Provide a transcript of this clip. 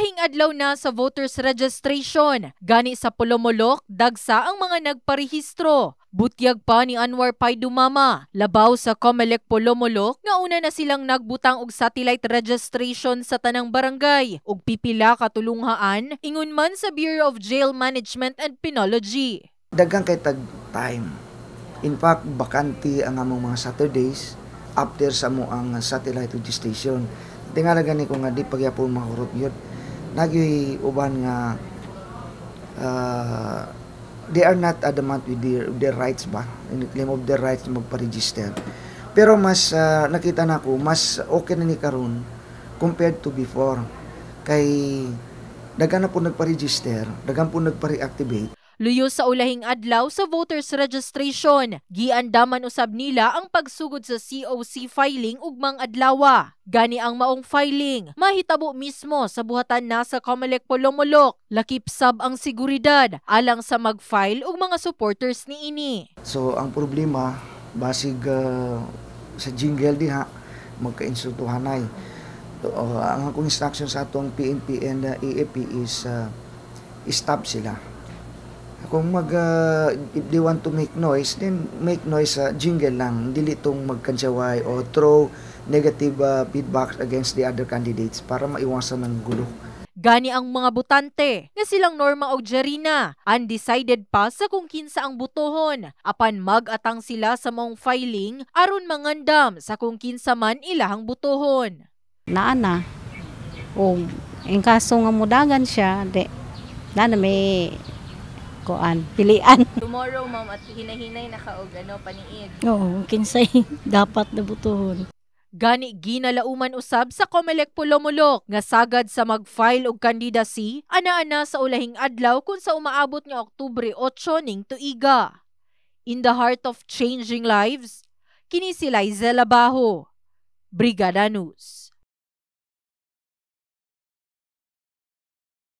Lahing adlaw na sa voters registration. Gani sa Pulomolok, dagsa ang mga nagparehistro. Butyag pa ni Anwar Pai Dumama, labaw sa Comelec Polomolok nga una na silang nagbutang og satellite registration sa tanang barangay ug pipila ka tulunghaan ingon man sa Bureau of Jail Management and Penology. Daghang kay tag time. In fact, bakanti ang among mga Saturdays after sa mo ang satellite registration. Tingala gani ko nga di pagyapon mahurot yun nagyoy uban nga uh, they are not adamant with their, their rights ba in claim of their rights na magpa-register pero mas uh, nakita na ko mas okay na ni karon compared to before kay daghan na po nagpa-register daghan po nagpa-reactivate Luyo sa ulahing adlaw sa voters registration. Giandaman usab nila ang pagsugod sa COC filing ugmang adlawa. Gani ang maong filing, mahitabo mismo sa buhatan na sa Comelec Polomolok. Lakip sab ang seguridad alang sa mag-file ug mga supporters ni ini. So ang problema basig uh, sa jingle diha magka-insultuhan magkainsultuhanay. Uh, ah, ang akong instruction sa atong PNP and uh, AAP is uh, stop sila kung mag, uh, if they want to make noise, then make noise sa uh, jingle lang. dili tong magkansaway o throw negative uh, feedback against the other candidates para maiwasan ng gulo. Gani ang mga butante nga silang Norma og Jerina, undecided pa sa kung kinsa ang butohon, apan magatang sila sa mong filing aron mangandam sa kung kinsa man ilahang butohon. Naana, o oh, in kaso nga mudagan siya, de, na may kuan pilian tomorrow ma'am at hinahinay na kaog ano paniid oo kinsay dapat nabutuhon Gani ginalauman usab sa Comelec Pulomolok nga sagad sa mag-file og candidacy ana-ana sa ulahing adlaw kung sa umaabot nga Oktubre 8 ning tuiga. In the heart of changing lives, kini si Liza Labaho, Brigada News.